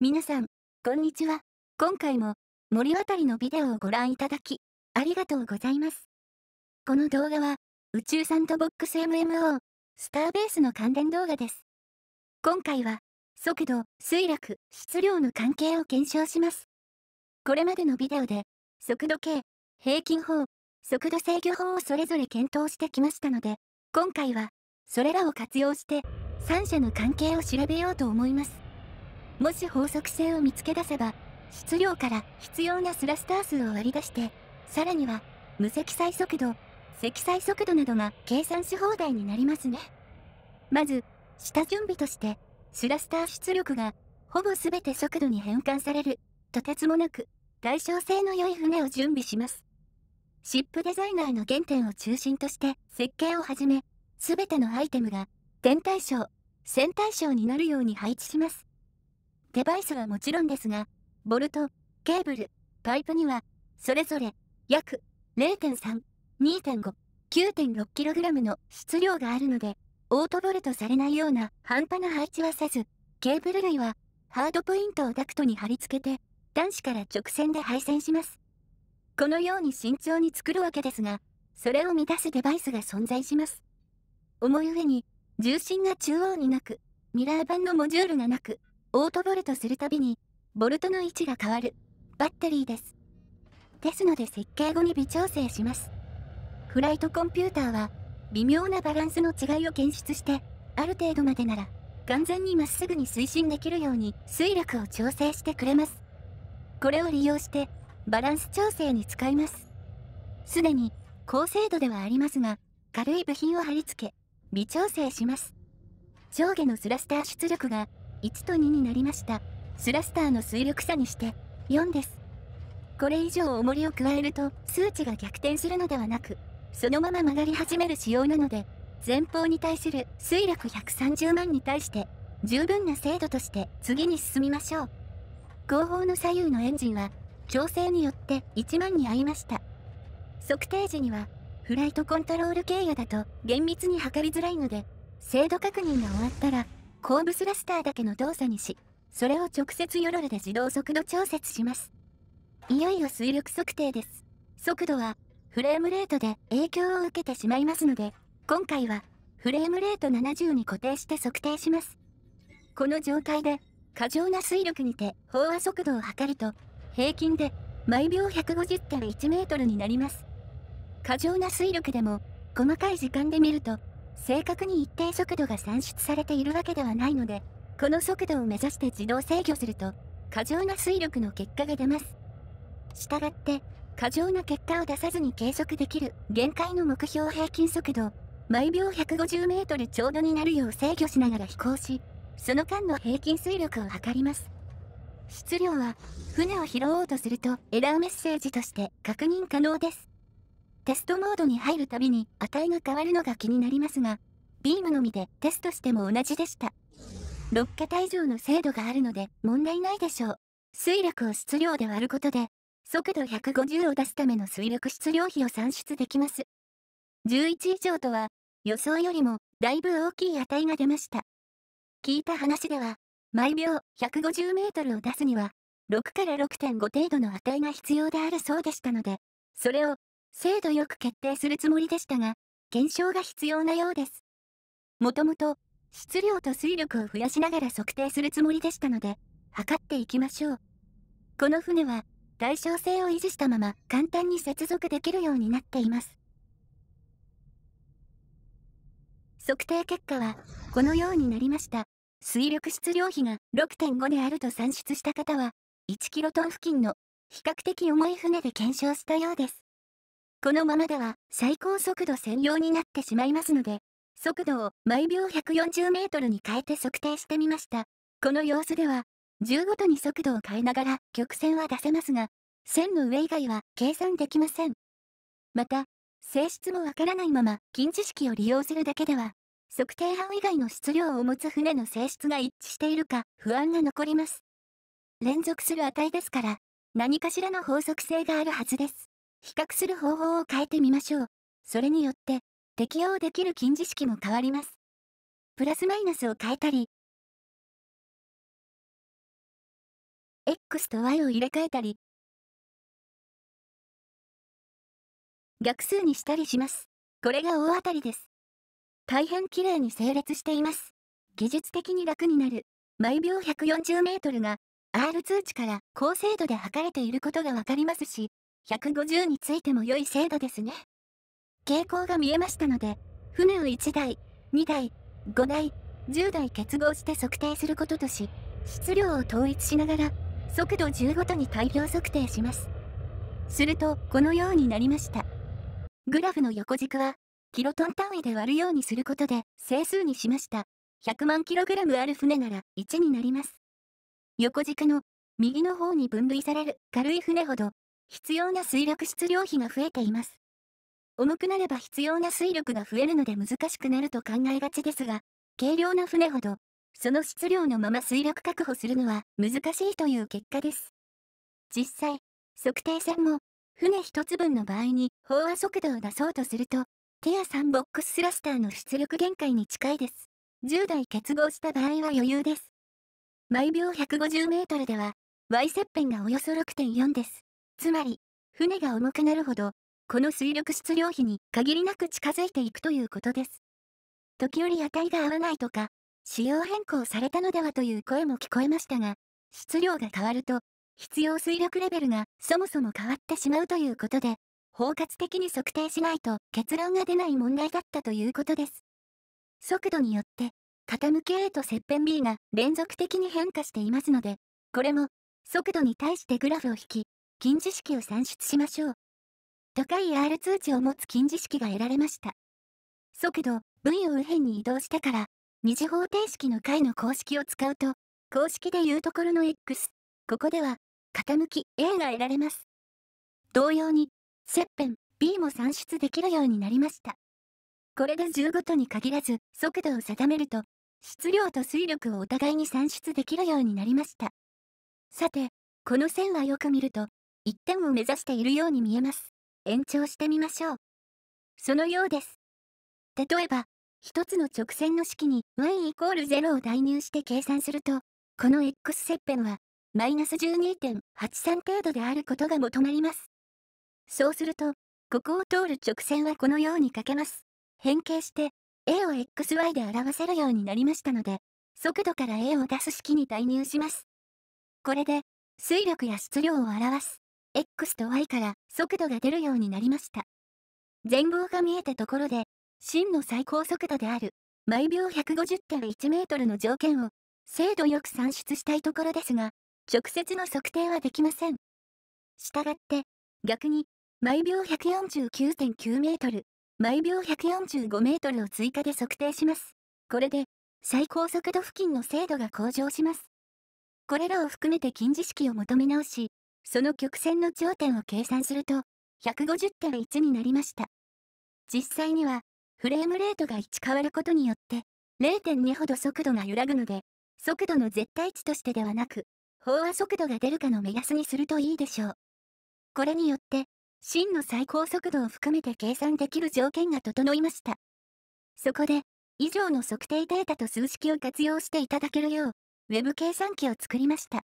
皆さん、こんにちは。今回も森渡りのビデオをご覧いただき、ありがとうございます。この動画は、宇宙サンドボックス MMO、スターベースの関連動画です。今回は、速度、水落、質量の関係を検証します。これまでのビデオで、速度計、平均法、速度制御法をそれぞれ検討してきましたので、今回は、それらを活用して、3者の関係を調べようと思います。もし法則性を見つけ出せば、質量から必要なスラスター数を割り出して、さらには、無積載速度、積載速度などが計算し放題になりますね。まず、下準備として、スラスター出力が、ほぼ全て速度に変換される、とてつもなく、対称性の良い船を準備します。シップデザイナーの原点を中心として設計をはじめ、全てのアイテムが、天対称、線対称になるように配置します。デバイスはもちろんですが、ボルト、ケーブル、パイプには、それぞれ約0.3、2.5、9.6kg の質量があるので、オートボルトされないような半端な配置はせず、ケーブル類はハードポイントをダクトに貼り付けて、端子から直線で配線します。このように慎重に作るわけですが、それを満たすデバイスが存在します。重い上に、重心が中央になく、ミラー板のモジュールがなく、オートボルトするたびに、ボルトの位置が変わる、バッテリーです。ですので設計後に微調整します。フライトコンピューターは、微妙なバランスの違いを検出して、ある程度までなら、完全にまっすぐに推進できるように推力を調整してくれます。これを利用して、バランス調整に使います。すでに、高精度ではありますが、軽い部品を貼り付け、微調整します。上下のスラスター出力が1と2になりました。スラスターの水力差にして4です。これ以上重りを加えると数値が逆転するのではなく、そのまま曲がり始める仕様なので、前方に対する水力130万に対して十分な精度として次に進みましょう。後方の左右のエンジンは調整によって1万に合いました。測定時にはフライトコントロール経由だと厳密に測りづらいので、精度確認が終わったら後部スラスターだけの動作にし、それを直接ヨロルで自動速度調節します。いよいよ水力測定です。速度は、フレームレートで影響を受けてしまいますので、今回は、フレームレート70に固定して測定します。この状態で、過剰な水力にて飽和速度を測ると、平均で毎秒150.1メートルになります。過剰な水力でも、細かい時間で見ると、正確に一定速度が算出されているわけではないので、この速度を目指して自動制御すると、過剰な推力の結果が出ます。したがって、過剰な結果を出さずに計測できる限界の目標平均速度、毎秒150メートルちょうどになるよう制御しながら飛行し、その間の平均推力を測ります。質量は、船を拾おうとするとエラーメッセージとして確認可能です。テストモードに入るたびに値が変わるのが気になりますが、ビームのみでテストしても同じでした。6桁以上の精度があるので問題ないでしょう。水力を質量で割ることで、速度150を出すための水力質量比を算出できます。11以上とは、予想よりもだいぶ大きい値が出ました。聞いた話では、毎秒150メートルを出すには、6から6.5程度の値が必要であるそうでしたので、それを精度よく決定するつもりでしたが、検証が必要なようです。もともと、質量と水力を増やしながら測定するつもりでしたので、測っていきましょう。この船は、対称性を維持したまま簡単に接続できるようになっています。測定結果は、このようになりました。水力質量比が6.5であると算出した方は、1キロトン付近の比較的重い船で検証したようです。このままでは最高速度専用になってしまいますので、速度を毎秒140メートルに変えて測定してみました。この様子では、10ごとに速度を変えながら曲線は出せますが、線の上以外は計算できません。また、性質もわからないまま近似式を利用するだけでは、測定班以外の質量を持つ船の性質が一致しているか不安が残ります。連続する値ですから、何かしらの法則性があるはずです。比較する方法を変えてみましょう。それによって、適用できる近似式も変わります。プラスマイナスを変えたり、x と y を入れ替えたり、逆数にしたりします。これが大当たりです。大変綺麗に整列しています。技術的に楽になる、毎秒140メートルが、R 2値から高精度で測れていることがわかりますし、150についても良い精度ですね。傾向が見えましたので、船を1台、2台、5台、10台結合して測定することとし、質量を統一しながら、速度10ごとに大量測定します。すると、このようになりました。グラフの横軸は、キロトン単位で割るようにすることで、整数にしました。100万 kg ある船なら1になります。横軸の右の方に分類される軽い船ほど必要な水力質量比が増えています。重くなれば必要な水力が増えるので難しくなると考えがちですが、軽量な船ほど、その質量のまま水力確保するのは難しいという結果です。実際、測定船も、船一つ分の場合に飽和速度を出そうとすると、ティア3ボックススラスターの出力限界に近いです。10台結合した場合は余裕です。毎秒150メートルでは、Y 切片がおよそ6.4です。つまり、船が重くなるほど、この水力質量比に限りなく近づいていくということです。時折値が合わないとか、仕様変更されたのではという声も聞こえましたが、質量が変わると、必要水力レベルがそもそも変わってしまうということで、包括的に測定しないと結論が出ない問題だったということです。速度によって、傾き A と切片 B が連続的に変化していますので、これも速度に対してグラフを引き、近似式を算出しましょう。高い R 通値を持つ近似式が得られました。速度 V を右辺に移動してから、二次方程式の解の公式を使うと、公式でいうところの x、ここでは、傾き A が得られます。同様に、切片 B も算出できるようになりました。これで10ごとに限らず、速度を定めると、質量と水力をお互いに算出できるようになりました。さて、この線はよく見ると、1点を目指しているように見えます。延長してみましょう。そのようです。例えば、1つの直線の式に y イコール0を代入して計算すると、この x 切片は、マイナス12.83程度であることが求まります。そうすると、ここを通る直線はこのように書けます。変形して、a を xy で表せるようになりましたので、速度から a を出す式に代入します。これで、水力や質量を表す X と Y から速度が出るようになりました。全貌が見えたところで、真の最高速度である、毎秒150.1メートルの条件を、精度よく算出したいところですが、直接の測定はできません。したがって、逆に、毎秒149.9メートル、毎秒145メートルを追加で測定します。これで、最高速度付近の精度が向上します。これらを含めて近似式を求め直し、その曲線の頂点を計算すると、150.1になりました。実際には、フレームレートが1変わることによって、0.2ほど速度が揺らぐので、速度の絶対値としてではなく、飽和速度が出るかの目安にするといいでしょう。これによって、真の最高速度を含めて計算できる条件が整いました。そこで、以上の測定データと数式を活用していただけるよう、Web 計算機を作りました。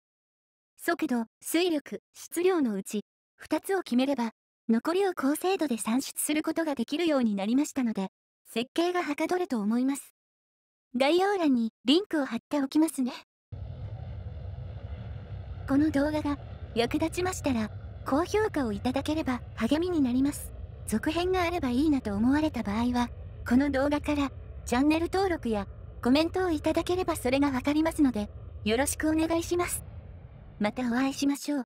速度、水力、質量のうち、2つを決めれば、残りを高精度で算出することができるようになりましたので、設計がはかどると思います。概要欄にリンクを貼っておきますね。この動画が役立ちましたら、高評価をいただければ励みになります。続編があればいいなと思われた場合は、この動画からチャンネル登録やコメントをいただければそれがわかりますので、よろしくお願いします。またお会いしましょう。